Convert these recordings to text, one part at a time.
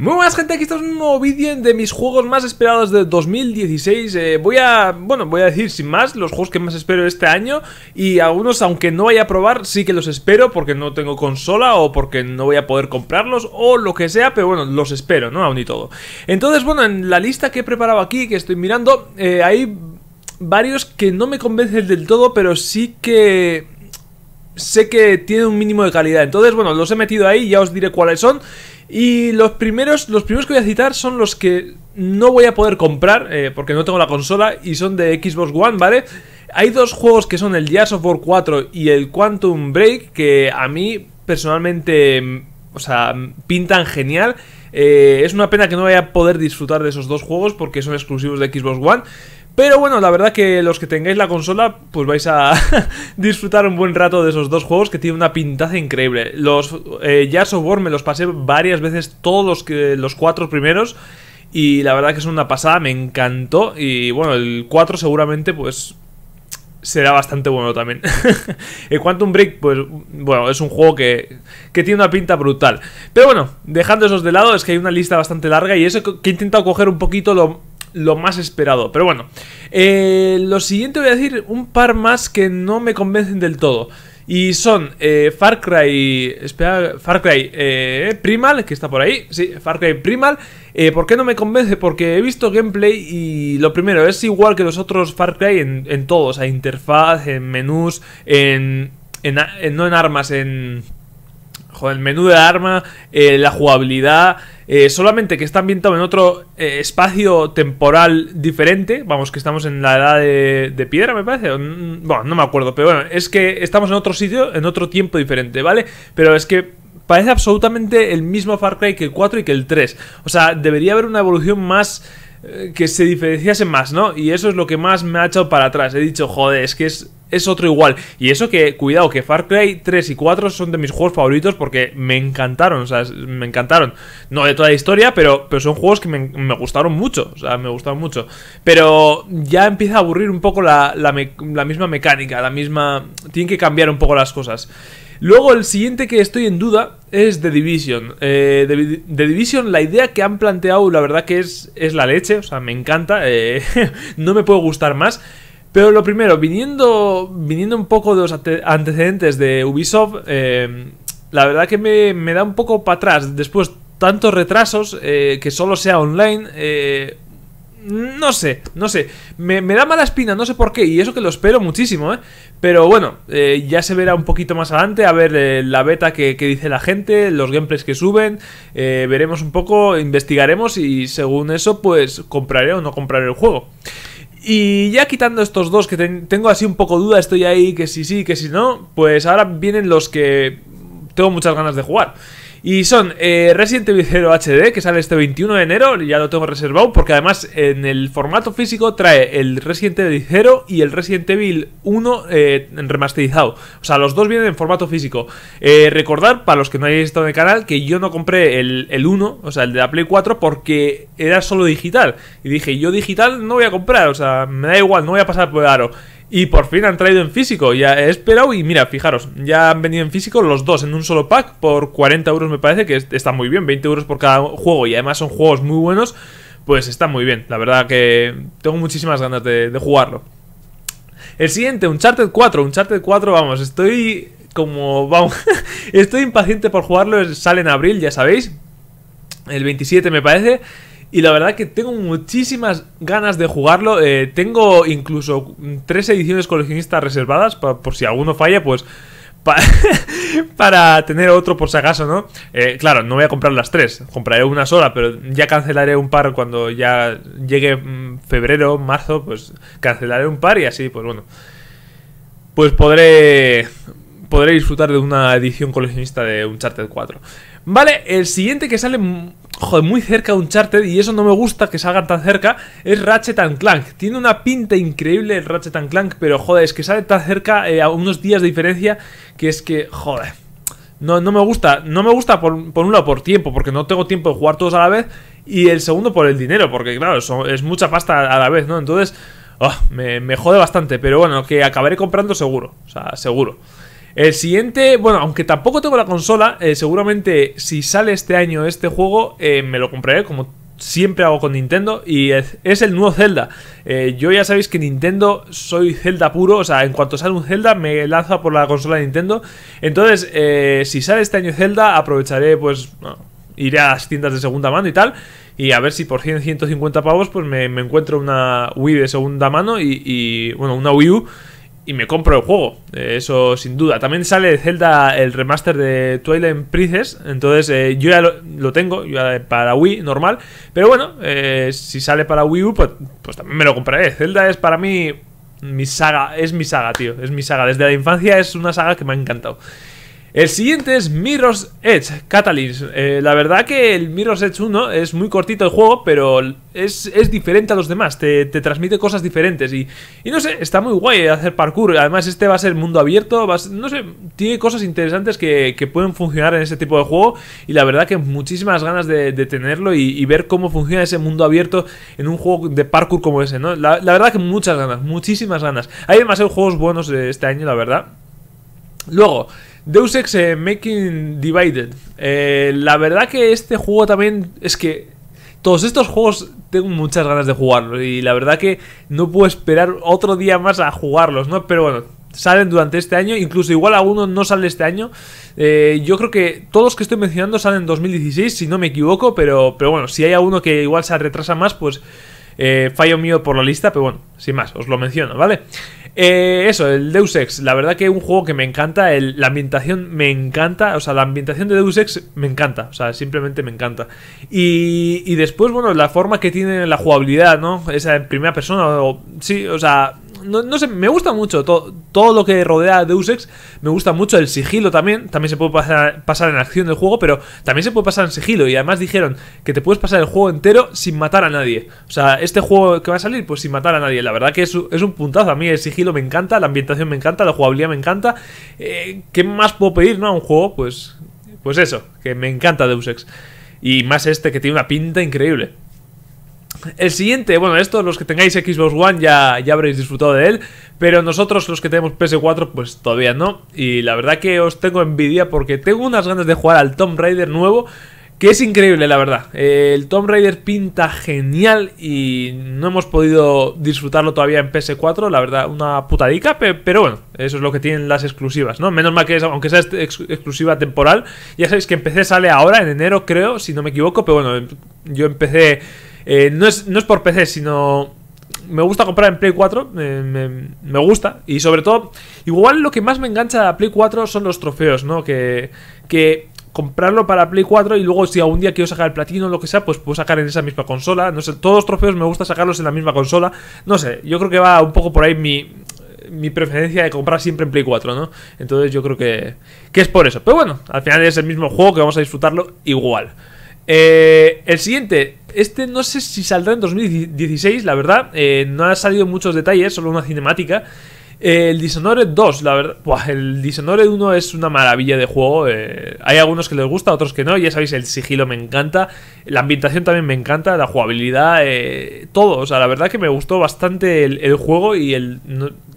Muy buenas gente, aquí está un nuevo vídeo de mis juegos más esperados de 2016 eh, Voy a, bueno, voy a decir sin más los juegos que más espero este año Y algunos, aunque no vaya a probar, sí que los espero Porque no tengo consola o porque no voy a poder comprarlos o lo que sea Pero bueno, los espero, ¿no? Aún y todo Entonces, bueno, en la lista que he preparado aquí, que estoy mirando eh, Hay varios que no me convencen del todo, pero sí que sé que tiene un mínimo de calidad. Entonces, bueno, los he metido ahí, ya os diré cuáles son. Y los primeros, los primeros que voy a citar son los que no voy a poder comprar, eh, porque no tengo la consola, y son de Xbox One, ¿vale? Hay dos juegos que son el Jazz of War 4 y el Quantum Break, que a mí personalmente, mm, o sea, pintan genial. Eh, es una pena que no vaya a poder disfrutar de esos dos juegos porque son exclusivos de Xbox One. Pero bueno, la verdad que los que tengáis la consola, pues vais a disfrutar un buen rato de esos dos juegos que tienen una pintaza increíble. Los eh, of War me los pasé varias veces, todos los, los cuatro primeros. Y la verdad que es una pasada, me encantó. Y bueno, el 4 seguramente, pues será bastante bueno también. el Quantum Break, pues bueno, es un juego que, que, tiene una pinta brutal. Pero bueno, dejando esos de lado, es que hay una lista bastante larga y eso que he intentado coger un poquito lo, lo más esperado. Pero bueno, eh, lo siguiente voy a decir un par más que no me convencen del todo. Y son eh, Far Cry. Far Cry eh, Primal, que está por ahí. Sí, Far Cry Primal. ¿Por qué no me convence? Porque he visto gameplay y lo primero, es igual que los otros Far Cry en, en a interfaz, en menús, en. No en armas, en el menú de arma, eh, la jugabilidad, eh, solamente que está ambientado en otro eh, espacio temporal diferente. Vamos, que estamos en la edad de, de piedra, me parece. Bueno, no me acuerdo, pero bueno, es que estamos en otro sitio, en otro tiempo diferente, ¿vale? Pero es que parece absolutamente el mismo Far Cry que el 4 y que el 3. O sea, debería haber una evolución más que se diferenciase más, ¿no? Y eso es lo que más me ha echado para atrás. He dicho, joder, es que es es otro igual. Y eso que, cuidado, que Far Cry 3 y 4 son de mis juegos favoritos porque me encantaron, o sea, me encantaron. No de toda la historia, pero, son juegos que me, gustaron mucho, o sea, me gustaron mucho. Pero ya empieza a aburrir un poco la, misma mecánica, la misma... Tienen que cambiar un poco las cosas. Luego el siguiente que estoy en duda es The Division. Eh, The, Division, la idea que han planteado, la verdad que es, es la leche, o sea, me encanta, eh, no me puede gustar más, pero lo primero, viniendo, un poco de los antecedentes de Ubisoft, eh, la verdad que me, da un poco para atrás. Después, tantos retrasos, eh, que solo sea online, eh, no sé, no sé. Me, da mala espina, no sé por qué. Y eso que lo espero muchísimo, ¿eh? Pero bueno, ya se verá un poquito más adelante. A ver la beta que, dice la gente, los gameplays que suben. veremos un poco, investigaremos y según eso, pues compraré o no compraré el juego. Y ya quitando estos dos que tengo así un poco duda, estoy ahí que si sí, que si no, pues ahora vienen los que tengo muchas ganas de jugar. Y son eh, Resident Evil 0 HD, que sale este 21 de enero, ya lo tengo reservado, porque además en el formato físico trae el Resident Evil 0 y el Resident Evil 1 eh, remasterizado. O sea, los dos vienen en formato físico. Recordad, eh, recordar, para los que no hayáis estado en el canal, que yo no compré el, el 1, o sea, el de la Play 4, porque era solo digital. Y dije, yo digital no voy a comprar, o sea, me da igual, no voy a pasar por el aro. Y por fin han traído en físico, ya he esperado y mira, fijaros, ya han venido en físico los dos en un solo pack por 40 euros me parece que está muy bien, 20 euros por cada juego y además son juegos muy buenos, pues está muy bien, la verdad que tengo muchísimas ganas de, jugarlo. El siguiente, Uncharted 4, Uncharted 4, vamos, estoy como, vamos, estoy impaciente por jugarlo, sale en abril, ya sabéis, el 27 me parece. Y la verdad que tengo muchísimas ganas de jugarlo. Eh, tengo incluso tres ediciones coleccionistas reservadas. por si alguno falla, pues para tener otro por si acaso, ¿no? Eh, claro, no voy a comprar las tres, compraré una sola, pero ya cancelaré un par cuando ya llegue mm, febrero, marzo, pues cancelaré un par y así, pues bueno. Pues podré podré disfrutar de una edición coleccionista de Uncharted 4. Vale, el siguiente que sale mm, joder, muy cerca de un charter, y eso no me gusta que salgan tan cerca, es Ratchet Clank. Tiene una pinta increíble el Ratchet Clank, pero joder, es que sale tan cerca eh, a unos días de diferencia que es que, joder. No, no me gusta, no me gusta por, por, un lado por tiempo, porque no tengo tiempo de jugar todos a la vez, y el segundo por el dinero, porque claro, es mucha pasta a la vez, ¿no? Entonces, oh, me, me jode bastante, pero bueno, que acabaré comprando seguro, o sea, seguro. El siguiente, bueno, aunque tampoco tengo la consola, eh, seguramente si sale este año este juego, eh, me lo compraré como siempre hago con Nintendo y es, el nuevo Zelda. Eh, yo ya sabéis que Nintendo soy Zelda puro, o sea, en cuanto sale un Zelda me lanza por la consola de Nintendo. Entonces, si sale este año Zelda, aprovecharé, pues, iré a las tiendas de segunda mano y tal. Y a ver si por 100, 150 pavos, pues me, encuentro una Wii de segunda mano y, y, bueno, una Wii U y me compro el juego. Eh, eso sin duda. También sale de Zelda el remaster de Twilight Princess. Entonces eh, yo ya lo, tengo yo para Wii normal. Pero bueno, eh, si sale para Wii U, pues, pues, también me lo compraré. Zelda es para mí mi saga. Es mi saga, tío. Es mi saga. Desde la infancia es una saga que me ha encantado. El siguiente es Mirror's Edge Catalyst. Eh, la verdad que el Mirror's Edge 1 es muy cortito el juego, pero es, diferente a los demás. Te, transmite cosas diferentes. Y, y, no sé, está muy guay hacer parkour. Además, este va a ser mundo abierto. no sé, tiene cosas interesantes que, que, pueden funcionar en ese tipo de juego. Y la verdad que muchísimas ganas de, tenerlo y, ver cómo funciona ese mundo abierto en un juego de parkour como ese, ¿no? La, verdad que muchas ganas, muchísimas ganas. Hay demasiados juegos buenos de eh, este año, la verdad. Luego, Deus Ex eh, Making Divided. Eh, la verdad que este juego también es que todos estos juegos tengo muchas ganas de jugarlos y la verdad que no puedo esperar otro día más a jugarlos, ¿no? Pero bueno, salen durante este año, incluso igual uno no sale este año. Eh, yo creo que todos los que estoy mencionando salen en 2016, si no me equivoco, pero, pero bueno, si hay alguno que igual se retrasa más, pues fallo mío por la lista, pero bueno, sin más, os lo menciono, ¿vale? vale eh, eso, el Deus Ex. La verdad que es un juego que me encanta. El, la ambientación me encanta. O sea, la ambientación de Deus Ex me encanta. O sea, simplemente me encanta. Y, y después, bueno, la forma que tiene la jugabilidad, ¿no? Esa en primera persona. O, sí, o sea, no, sé, me gusta mucho todo lo que rodea a Deus Ex. Me gusta mucho el sigilo también. También se puede pasar, en acción del juego, pero también se puede pasar en sigilo. Y además dijeron que te puedes pasar el juego entero sin matar a nadie. O sea, este juego que va a salir, pues sin matar a nadie. La verdad que es, es un puntazo. A mí el sigilo me encanta, la ambientación me encanta, la jugabilidad me encanta. Eh, ¿Qué más puedo pedir, no? A un juego, pues, pues eso, que me encanta Deus Ex. Y más este que tiene una pinta increíble. El siguiente, bueno, esto los que tengáis Xbox One ya, ya habréis disfrutado de él, pero nosotros los que tenemos PS4 pues todavía no. Y la verdad que os tengo envidia porque tengo unas ganas de jugar al Tomb Raider nuevo, que es increíble la verdad. Eh, el Tomb Raider pinta genial y no hemos podido disfrutarlo todavía en PS4, la verdad una putadica, pero bueno, eso es lo que tienen las exclusivas, ¿no? Menos mal que es, aunque sea exclusiva temporal, ya sabéis que empecé sale ahora, en enero creo, si no me equivoco, pero bueno, yo empecé eh, no, es, no es por PC, sino me gusta comprar en Play 4, me, me, gusta. Y sobre todo, igual lo que más me engancha a Play 4 son los trofeos, ¿no? Que, que comprarlo para Play 4 y luego si algún día quiero sacar el platino o lo que sea, pues puedo sacar en esa misma consola. No sé, todos los trofeos me gusta sacarlos en la misma consola. No sé, yo creo que va un poco por ahí mi, mi preferencia de comprar siempre en Play 4, ¿no? Entonces yo creo que, que es por eso. Pero bueno, al final es el mismo juego que vamos a disfrutarlo igual. Eh, el siguiente, este no sé si saldrá en 2016, la verdad. Eh, no ha salido muchos detalles, solo una cinemática. Eh, el Dishonored 2, la verdad. Buah, el Dishonored 1 es una maravilla de juego. Eh, hay algunos que les gusta, otros que no. Ya sabéis, el sigilo me encanta. La ambientación también me encanta. La jugabilidad, eh, todo. O sea, la verdad que me gustó bastante el, juego y el.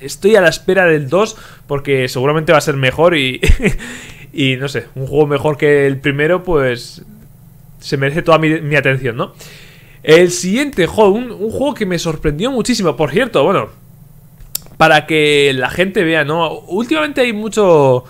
estoy a la espera del 2 porque seguramente va a ser mejor y. y no sé, un juego mejor que el primero, pues se merece toda mi, atención, ¿no? El siguiente juego, un, juego que me sorprendió muchísimo. Por cierto, bueno, para que la gente vea, ¿no? Últimamente hay mucho.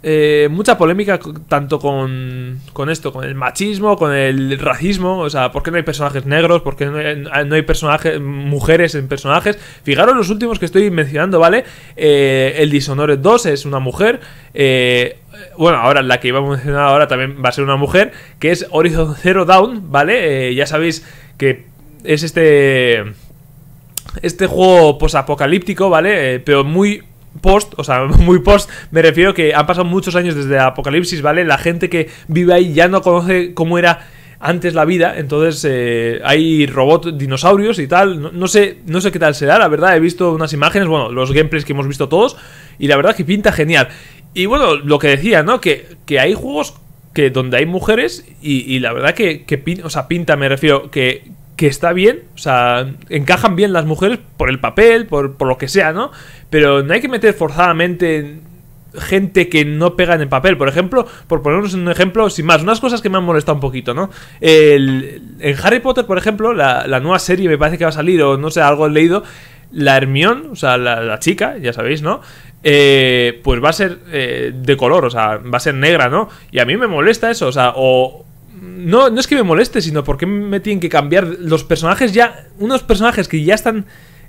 Eh, mucha polémica tanto con, esto, con el machismo, con el racismo, o sea, ¿por qué no hay personajes negros? ¿Por qué no hay, personajes, mujeres en personajes? Fijaros los últimos que estoy mencionando, ¿vale? Eh, el Dishonored 2 es una mujer, eh, bueno, ahora la que iba a mencionar ahora también va a ser una mujer, que es Horizon Zero Down, ¿vale? ya sabéis que es este... Este juego posapocalíptico, ¿vale? pero muy post, o sea, muy post, me refiero que han pasado muchos años desde Apocalipsis, ¿vale? La gente que vive ahí ya no conoce cómo era antes la vida, entonces eh, hay robots, dinosaurios y tal, no, sé, no sé qué tal será, la verdad, he visto unas imágenes, bueno, los gameplays que hemos visto todos, y la verdad que pinta genial. Y bueno, lo que decía, ¿no? Que, hay juegos que donde hay mujeres y, la verdad que, que o sea, pinta, me refiero, que, que está bien, o sea, encajan bien las mujeres por el papel, por, lo que sea, ¿no? Pero no hay que meter forzadamente gente que no pega en el papel. Por ejemplo, por ponernos un ejemplo, sin más, unas cosas que me han molestado un poquito, ¿no? El, en Harry Potter, por ejemplo, la, nueva serie me parece que va a salir, o no sé, algo he leído. La Hermión, o sea, la, chica, ya sabéis, ¿no? Eh, pues va a ser eh, de color, o sea, va a ser negra, ¿no? Y a mí me molesta eso, o sea, o, no, no es que me moleste, sino porque me tienen que cambiar. Los personajes ya. Unos personajes que ya están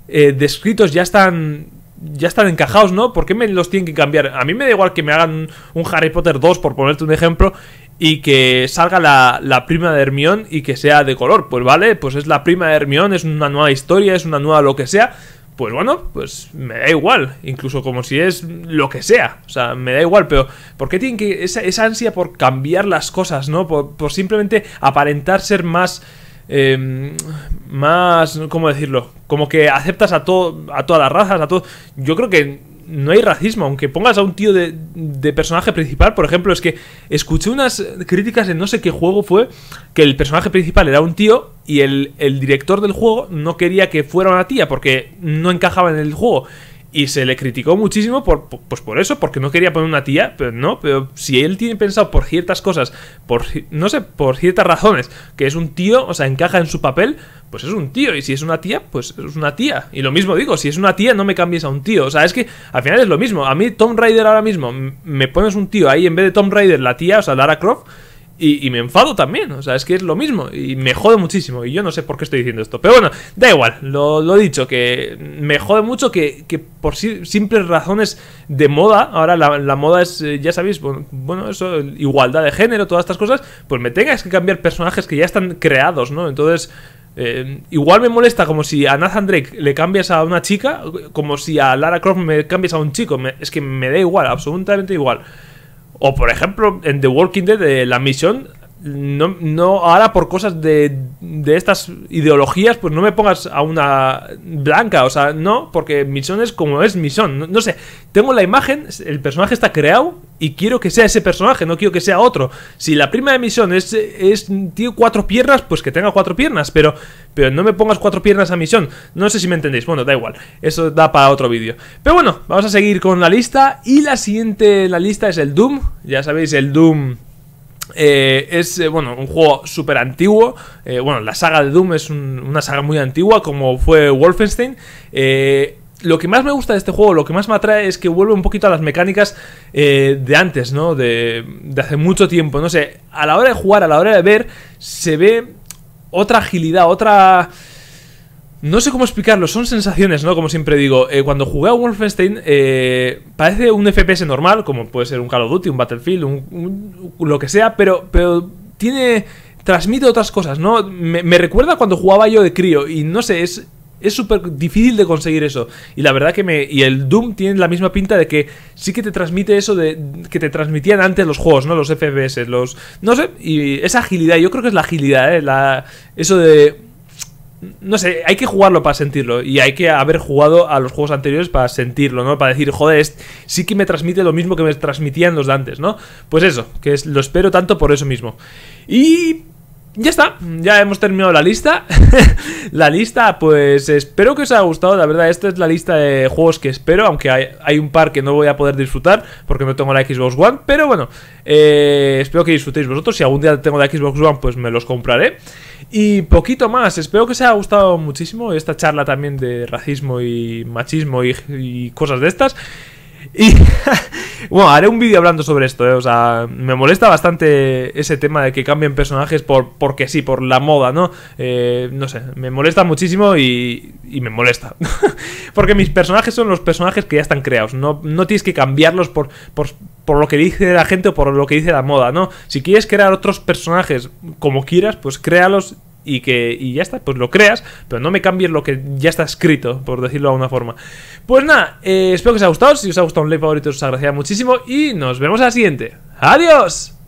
eh, descritos, ya están. Ya están encajados, ¿no? ¿Por qué me los tienen que cambiar? A mí me da igual que me hagan un Harry Potter 2, por ponerte un ejemplo, y que salga la, la, prima de Hermión y que sea de color. Pues vale, pues es la prima de Hermión, es una nueva historia, es una nueva lo que sea pues bueno, pues me da igual, incluso como si es lo que sea, o sea, me da igual, pero ¿por qué tienen que esa, ansia por cambiar las cosas, no? Por, simplemente aparentar ser más... Em, más, ¿cómo decirlo? Como que aceptas a, todo, a todas las razas, a todo... Yo creo que no hay racismo, aunque pongas a un tío de, personaje principal, por ejemplo, es que escuché unas críticas de no sé qué juego fue que el personaje principal era un tío y el, el director del juego no quería que fuera una tía porque no encajaba en el juego. Y se le criticó muchísimo por, pues por eso, porque no quería poner una tía, pero no, pero si él tiene pensado por ciertas cosas, por no sé, por ciertas razones, que es un tío, o sea, encaja en su papel, pues es un tío, y si es una tía, pues es una tía. Y lo mismo digo, si es una tía, no me cambies a un tío. O sea, es que al final es lo mismo. A mí Tom Raider ahora mismo, me pones un tío ahí en vez de Tom Raider, la tía, o sea, Lara Croft y, y, me enfado también. O sea, es que es lo mismo. Y me jode muchísimo. Y yo no sé por qué estoy diciendo esto. Pero bueno, da igual. Lo, he dicho, que me jode mucho que, que por simples razones de moda. Ahora la, moda es, eh, ya sabéis, bueno, eso, igualdad de género, todas estas cosas. Pues me tengas que cambiar personajes que ya están creados, ¿no? Entonces. Eh, igual me molesta como si a Nathan Drake le cambias a una chica, como si a Lara Croft me cambias a un chico. es que me da igual, absolutamente igual. O por ejemplo, en The Walking Dead, de eh, la misión no, no, ahora por cosas de, de, estas ideologías, pues no me pongas a una blanca, o sea, no, porque Mission es como es mi no, no, sé, tengo la imagen, el personaje está creado y quiero que sea ese personaje, no quiero que sea otro. Si la prima de Misión es, es tiene cuatro piernas, pues que tenga cuatro piernas, pero, pero no me pongas cuatro piernas a Misión no sé si me entendéis, bueno, da igual, eso da para otro vídeo. Pero bueno, vamos a seguir con la lista y la siguiente, la lista es el Doom, ya sabéis, el Doom eh, es eh, bueno, un juego súper antiguo. Eh, bueno, la saga de Doom es una saga muy antigua, como fue Wolfenstein. lo que más me gusta de este juego, lo que más me atrae es que vuelve un poquito a las mecánicas de antes, ¿no? De, de hace mucho tiempo. No sé, a la hora de jugar, a la hora de ver, se ve otra agilidad, otra no sé cómo explicarlo, son sensaciones, ¿no? Como siempre digo, eh, cuando jugué a Wolfenstein eh, parece un FPS normal, como puede ser un Call of Duty, un Battlefield, un, lo que sea, pero, pero tiene... transmite otras cosas, ¿no? Me, recuerda cuando jugaba yo de crío y no sé, es... Es súper difícil de conseguir eso. Y la verdad que me. Y el Doom tiene la misma pinta de que sí que te transmite eso de. que te transmitían antes los juegos, ¿no? Los FPS, los. No sé. Y esa agilidad, yo creo que es la agilidad, ¿eh? La, eso de no sé, hay que jugarlo para sentirlo y hay que haber jugado a los juegos anteriores para sentirlo, ¿no? Para decir, joder, este sí que me transmite lo mismo que me transmitían los de antes, ¿no? Pues eso, que es, lo espero tanto por eso mismo. Y ya está, ya hemos terminado la lista. la lista, pues espero que os haya gustado. La verdad, esta es la lista de juegos que espero, aunque hay, un par que no voy a poder disfrutar porque no tengo la Xbox One. Pero bueno, eh, espero que disfrutéis vosotros. Si algún día tengo la Xbox One, pues me los compraré. Y poquito más, espero que os haya gustado muchísimo esta charla también de racismo y machismo y cosas de estas. Y bueno, haré un vídeo hablando sobre esto, ¿eh? o sea, me molesta bastante ese tema de que cambien personajes por porque sí, por la moda, ¿no? Eh, no sé, me molesta muchísimo y, y me molesta. porque mis personajes son los personajes que ya están creados, no, no tienes que cambiarlos por, por, por lo que dice la gente o por lo que dice la moda, ¿no? Si quieres crear otros personajes como quieras, pues créalos y que ya está, pues lo creas, pero no me cambies lo que ya está escrito, por decirlo de alguna forma. Pues nada, eh, espero que os haya gustado, si os ha gustado un like favorito os agradecería muchísimo y nos vemos en la siguiente. ¡Adiós!